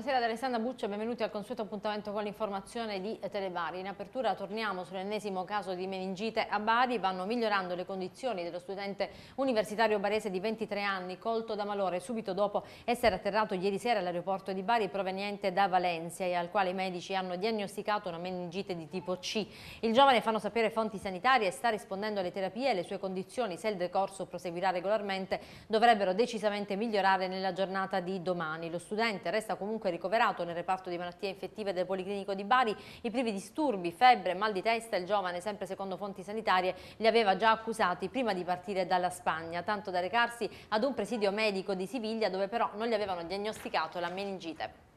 buonasera ad Alessandra Buccio e benvenuti al consueto appuntamento con l'informazione di Telebari. In apertura torniamo sull'ennesimo caso di meningite a Bari, vanno migliorando le condizioni dello studente universitario barese di 23 anni colto da malore subito dopo essere atterrato ieri sera all'aeroporto di Bari proveniente da Valencia e al quale i medici hanno diagnosticato una meningite di tipo C. Il giovane, fanno sapere fonti sanitarie, e sta rispondendo alle terapie e le sue condizioni, se il decorso proseguirà regolarmente, dovrebbero decisamente migliorare nella giornata di domani. Lo studente resta comunque comunque ricoverato nel reparto di malattie infettive del Policlinico di Bari. I primi disturbi, febbre, mal di testa, il giovane, sempre secondo fonti sanitarie, li aveva già accusati prima di partire dalla Spagna, tanto da recarsi ad un presidio medico di Siviglia dove però non gli avevano diagnosticato la meningite.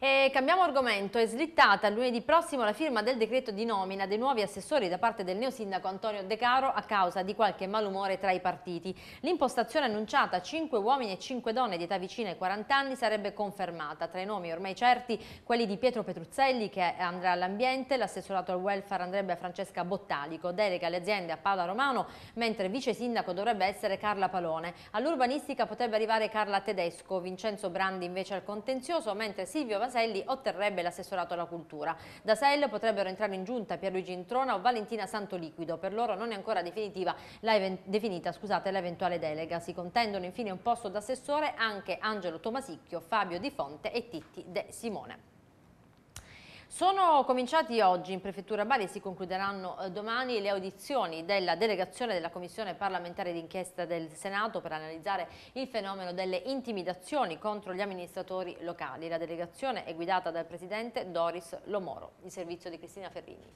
E cambiamo argomento, è slittata lunedì prossimo la firma del decreto di nomina dei nuovi assessori da parte del neosindaco Antonio De Caro a causa di qualche malumore tra i partiti. L'impostazione annunciata 5 uomini e 5 donne di età vicina ai 40 anni sarebbe confermata. Tra i nomi ormai certi quelli di Pietro Petruzzelli che andrà all'ambiente, l'assessorato al welfare andrebbe a Francesca Bottalico, delega alle aziende a Paola Romano, mentre vice sindaco dovrebbe essere Carla Palone. All'urbanistica potrebbe arrivare Carla Tedesco, Vincenzo Brandi invece al contenzioso, mentre Silvio Vassilio Vaselli otterrebbe l'assessorato alla cultura. Da SEL potrebbero entrare in giunta Pierluigi Introna o Valentina Santoliquido. Per loro non è ancora definitiva l'eventuale delega. Si contendono infine un posto d'assessore anche Angelo Tomasicchio, Fabio Di Fonte e Titti De Simone. Sono cominciati oggi in Prefettura Bari e si concluderanno eh, domani le audizioni della delegazione della Commissione parlamentare d'inchiesta del Senato per analizzare il fenomeno delle intimidazioni contro gli amministratori locali. La delegazione è guidata dal Presidente Doris Lomoro, di servizio di Cristina Ferrini.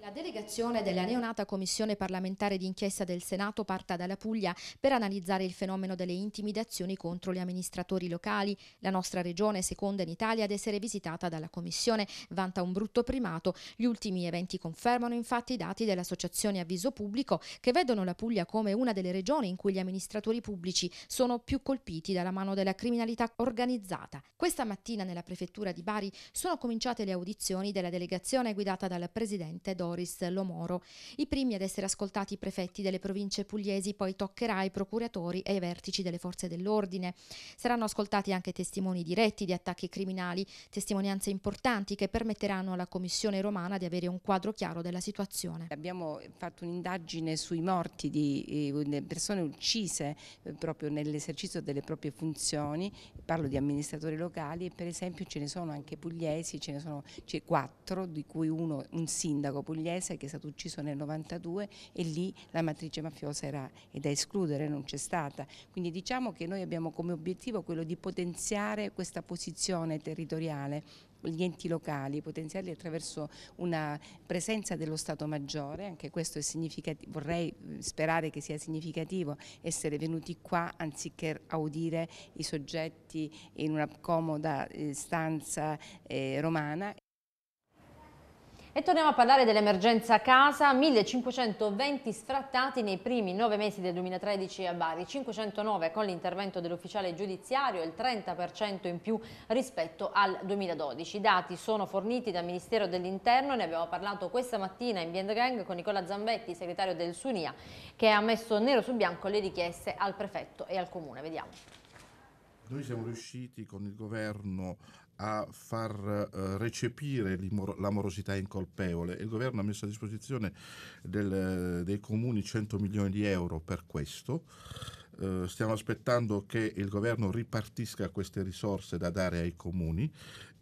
La delegazione della neonata Commissione parlamentare d'inchiesta del Senato parta dalla Puglia per analizzare il fenomeno delle intimidazioni contro gli amministratori locali. La nostra regione, seconda in Italia ad essere visitata dalla Commissione, vanta un brutto primato. Gli ultimi eventi confermano infatti i dati dell'associazione Avviso Pubblico che vedono la Puglia come una delle regioni in cui gli amministratori pubblici sono più colpiti dalla mano della criminalità organizzata. Questa mattina nella prefettura di Bari sono cominciate le audizioni della delegazione guidata dal presidente Dodo. Doris Lomoro, i primi ad essere ascoltati i prefetti delle province pugliesi, poi toccherà ai procuratori e ai vertici delle forze dell'ordine. Saranno ascoltati anche testimoni diretti di attacchi criminali, testimonianze importanti che permetteranno alla Commissione romana di avere un quadro chiaro della situazione. Abbiamo fatto un'indagine sui morti di eh, persone uccise eh, proprio nell'esercizio delle proprie funzioni, parlo di amministratori locali e per esempio ce ne sono anche pugliesi, ce ne sono quattro, di cui uno un sindaco pugliese pugliese che è stato ucciso nel 92 e lì la matrice mafiosa era da escludere, non c'è stata. Quindi diciamo che noi abbiamo come obiettivo quello di potenziare questa posizione territoriale gli enti locali, potenziarli attraverso una presenza dello Stato Maggiore, anche questo è significativo, vorrei eh, sperare che sia significativo essere venuti qua anziché audire i soggetti in una comoda eh, stanza eh, romana. E torniamo a parlare dell'emergenza casa, 1520 sfrattati nei primi nove mesi del 2013 a Bari, 509 con l'intervento dell'ufficiale giudiziario, il 30% in più rispetto al 2012. I dati sono forniti dal Ministero dell'Interno, ne abbiamo parlato questa mattina in Biend Gang con Nicola Zambetti, segretario del Sunia, che ha messo nero su bianco le richieste al prefetto e al comune. Vediamo. Noi siamo riusciti con il governo a far eh, recepire l'amorosità incolpevole. Il governo ha messo a disposizione del, dei comuni 100 milioni di euro per questo. Eh, stiamo aspettando che il governo ripartisca queste risorse da dare ai comuni.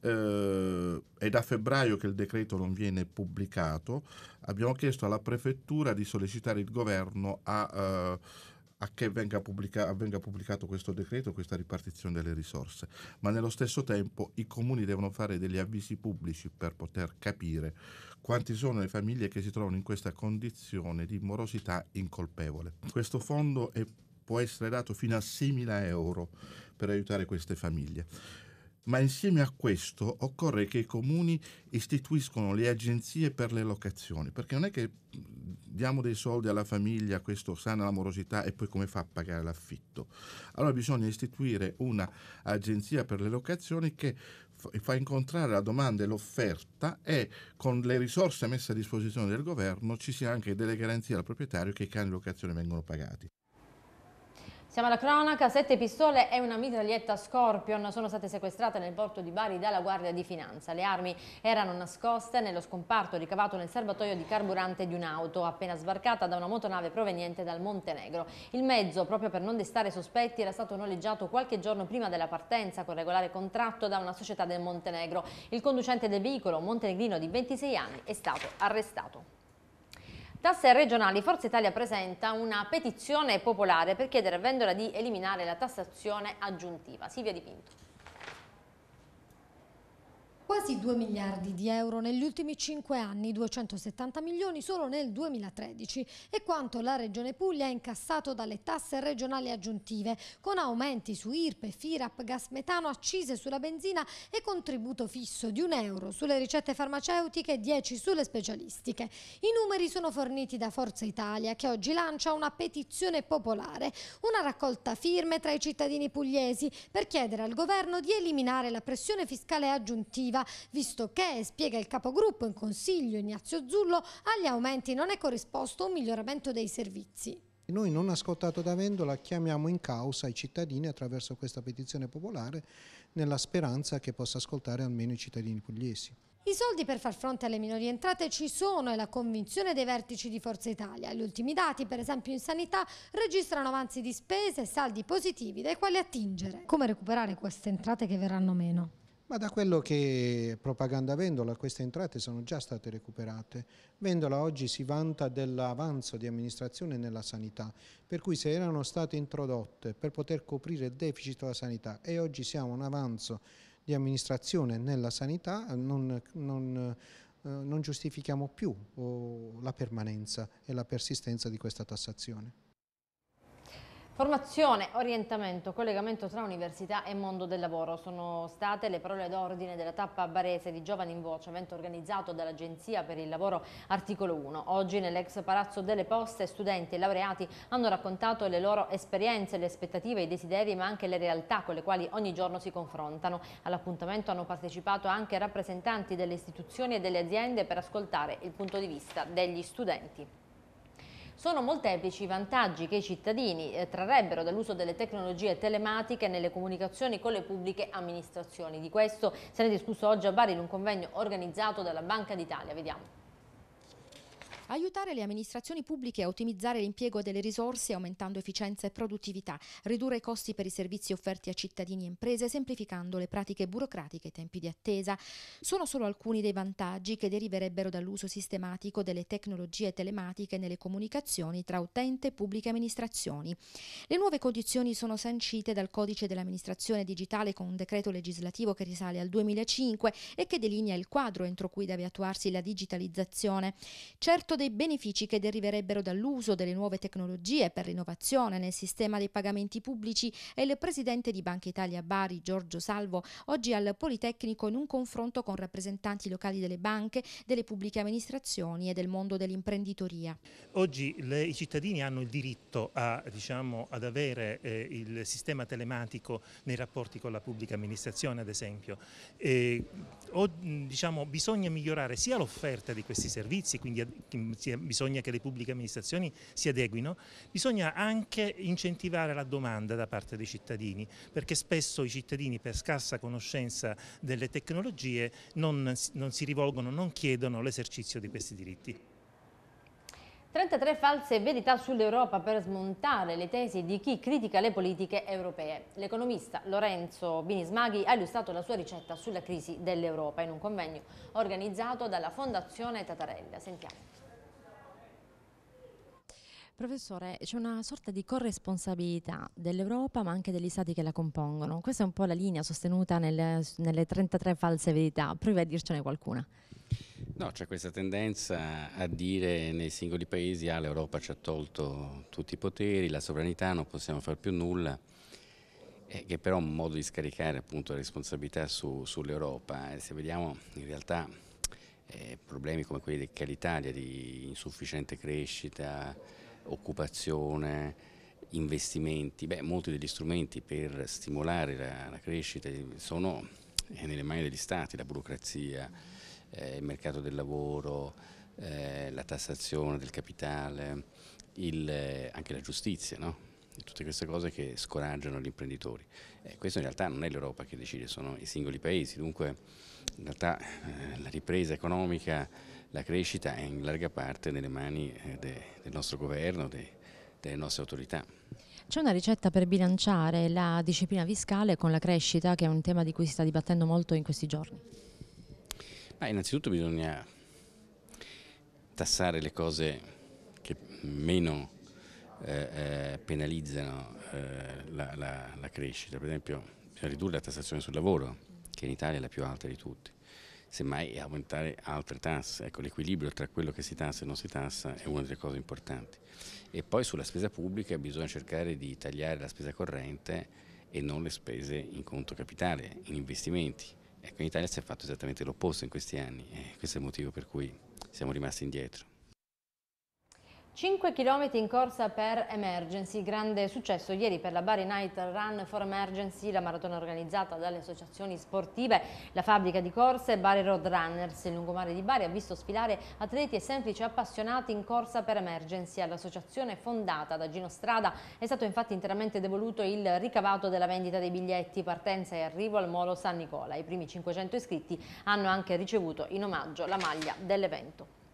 Eh, è da febbraio che il decreto non viene pubblicato. Abbiamo chiesto alla prefettura di sollecitare il governo a eh, a che venga, pubblica- venga, pubblicato questo decreto, questa ripartizione delle risorse, ma nello stesso tempo i comuni devono fare degli avvisi pubblici per poter capire quanti sono le famiglie che si trovano in questa condizione di morosità incolpevole. Questo fondo è, può essere dato fino a 6.000 euro per aiutare queste famiglie ma insieme a questo occorre che i comuni istituiscono le agenzie per le locazioni, perché non è che diamo dei soldi alla famiglia, questo sana l'amorosità e poi come fa a pagare l'affitto? Allora bisogna istituire un'agenzia per le locazioni che fa incontrare la domanda e l'offerta e con le risorse messe a disposizione del governo ci sia anche delle garanzie al proprietario che i cani di locazione vengono pagati. Siamo alla cronaca, sette pistole e una mitraglietta Scorpion sono state sequestrate nel porto di Bari dalla Guardia di Finanza. Le armi erano nascoste nello scomparto ricavato nel serbatoio di carburante di un'auto appena sbarcata da una motonave proveniente dal Montenegro. Il mezzo, proprio per non destare sospetti, era stato noleggiato qualche giorno prima della partenza con regolare contratto da una società del Montenegro. Il conducente del veicolo, montenegrino di 26 anni, è stato arrestato. Tasse regionali, Forza Italia presenta una petizione popolare per chiedere a Vendola di eliminare la tassazione aggiuntiva. Silvia Dipinto. Quasi 2 miliardi di euro negli ultimi 5 anni, 270 milioni solo nel 2013 e quanto la Regione Puglia ha incassato dalle tasse regionali aggiuntive con aumenti su IRPE, FIRAP, gas metano, accise sulla benzina e contributo fisso di un euro sulle ricette farmaceutiche e 10 sulle specialistiche. I numeri sono forniti da Forza Italia che oggi lancia una petizione popolare, una raccolta firme tra i cittadini pugliesi per chiedere al governo di eliminare la pressione fiscale aggiuntiva positiva, visto che, spiega il capogruppo in consiglio Ignazio Zullo, agli aumenti non è corrisposto un miglioramento dei servizi. Noi non ascoltato da Vendola chiamiamo in causa i cittadini attraverso questa petizione popolare nella speranza che possa ascoltare almeno i cittadini pugliesi. I soldi per far fronte alle minori entrate ci sono e la convinzione dei vertici di Forza Italia. Gli ultimi dati, per esempio in sanità, registrano avanzi di spese e saldi positivi dai quali attingere. Come recuperare queste entrate che verranno meno? Ma da quello che Propaganda Vendola queste entrate sono già state recuperate. Vendola oggi si vanta dell'avanzo di amministrazione nella sanità, per cui se erano state introdotte per poter coprire il deficit della sanità e oggi siamo un avanzo di amministrazione nella sanità, non, non, eh, non giustifichiamo più oh, la permanenza e la persistenza di questa tassazione. Formazione, orientamento, collegamento tra università e mondo del lavoro sono state le parole d'ordine della tappa barese di Giovani in Voce, evento organizzato dall'Agenzia per il Lavoro Articolo 1. Oggi nell'ex Palazzo delle Poste studenti e laureati hanno raccontato le loro esperienze, le aspettative, i desideri ma anche le realtà con le quali ogni giorno si confrontano. All'appuntamento hanno partecipato anche rappresentanti delle istituzioni e delle aziende per ascoltare il punto di vista degli studenti. Sono molteplici i vantaggi che i cittadini eh, trarrebbero dall'uso delle tecnologie telematiche nelle comunicazioni con le pubbliche amministrazioni. Di questo se ne è discusso oggi a Bari in un convegno organizzato dalla Banca d'Italia. Vediamo. Aiutare le amministrazioni pubbliche a ottimizzare l'impiego delle risorse aumentando efficienza e produttività, ridurre i costi per i servizi offerti a cittadini e imprese, semplificando le pratiche burocratiche e i tempi di attesa. Sono solo alcuni dei vantaggi che deriverebbero dall'uso sistematico delle tecnologie telematiche nelle comunicazioni tra utente e pubbliche amministrazioni. Le nuove condizioni sono sancite dal Codice dell'amministrazione digitale con un decreto legislativo che risale al 2005 e che delinea il quadro entro cui deve attuarsi la digitalizzazione. Certo quanto dei benefici che deriverebbero dall'uso delle nuove tecnologie per l'innovazione nel sistema dei pagamenti pubblici è il presidente di Banca Italia Bari, Giorgio Salvo, oggi al Politecnico in un confronto con rappresentanti locali delle banche, delle pubbliche amministrazioni e del mondo dell'imprenditoria. Oggi le, i cittadini hanno il diritto a, diciamo, ad avere eh, il sistema telematico nei rapporti con la pubblica amministrazione, ad esempio. E, o, diciamo, bisogna migliorare sia l'offerta di questi servizi, quindi bisogna che le pubbliche amministrazioni si adeguino, bisogna anche incentivare la domanda da parte dei cittadini, perché spesso i cittadini per scarsa conoscenza delle tecnologie non, non si rivolgono, non chiedono l'esercizio di questi diritti. 33 false verità sull'Europa per smontare le tesi di chi critica le politiche europee. L'economista Lorenzo Binismaghi ha illustrato la sua ricetta sulla crisi dell'Europa in un convegno organizzato dalla Fondazione Tatarella. Sentiamo. Professore, c'è una sorta di corresponsabilità dell'Europa ma anche degli stati che la compongono. Questa è un po' la linea sostenuta nelle, nelle 33 false verità. Provi a dircene qualcuna. No, c'è questa tendenza a dire nei singoli paesi ah, l'Europa ci ha tolto tutti i poteri, la sovranità, non possiamo fare più nulla, eh, che però è un modo di scaricare appunto la responsabilità su, sull'Europa. Eh, se vediamo in realtà eh, problemi come quelli che l'Italia, di insufficiente crescita, occupazione, investimenti, beh, molti degli strumenti per stimolare la, la crescita sono eh, nelle mani degli stati, la burocrazia, eh, il mercato del lavoro, eh, la tassazione del capitale, il, eh, anche la giustizia, no? tutte queste cose che scoraggiano gli imprenditori. Eh, questo in realtà non è l'Europa che decide, sono i singoli paesi, dunque in realtà la ripresa economica la crescita è in larga parte nelle mani eh, de, del nostro governo, de, delle nostre autorità. C'è una ricetta per bilanciare la disciplina fiscale con la crescita, che è un tema di cui si sta dibattendo molto in questi giorni? Beh, innanzitutto bisogna tassare le cose che meno eh, eh, penalizzano eh, la, la, la crescita, per esempio bisogna ridurre la tassazione sul lavoro, che in Italia è la più alta di tutti semmai aumentare altre tasse. Ecco, l'equilibrio tra quello che si tassa e non si tassa è una delle cose importanti. E poi sulla spesa pubblica bisogna cercare di tagliare la spesa corrente e non le spese in conto capitale, in investimenti. Ecco, in Italia si è fatto esattamente l'opposto in questi anni e questo è il motivo per cui siamo rimasti indietro. 5 km in corsa per Emergency, grande successo ieri per la Bari Night Run for Emergency, la maratona organizzata dalle associazioni sportive, la fabbrica di corse Bari Road Runners, il lungomare di Bari ha visto sfilare atleti e semplici appassionati in corsa per Emergency. All'associazione fondata da Gino Strada è stato infatti interamente devoluto il ricavato della vendita dei biglietti partenza e arrivo al Molo San Nicola. I primi 500 iscritti hanno anche ricevuto in omaggio la maglia dell'evento.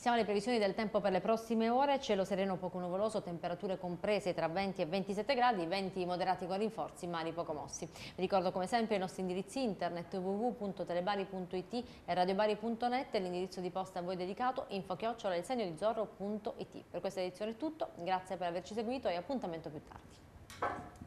Siamo alle previsioni del tempo per le prossime ore, cielo sereno poco nuvoloso, temperature comprese tra 20 e 27 gradi, venti moderati con rinforzi, mari poco mossi. Vi ricordo come sempre i nostri indirizzi internet www.telebari.it e radiobari.net e l'indirizzo di posta a voi dedicato info chiocciola il segno di zorro.it. Per questa edizione è tutto, grazie per averci seguito e appuntamento più tardi.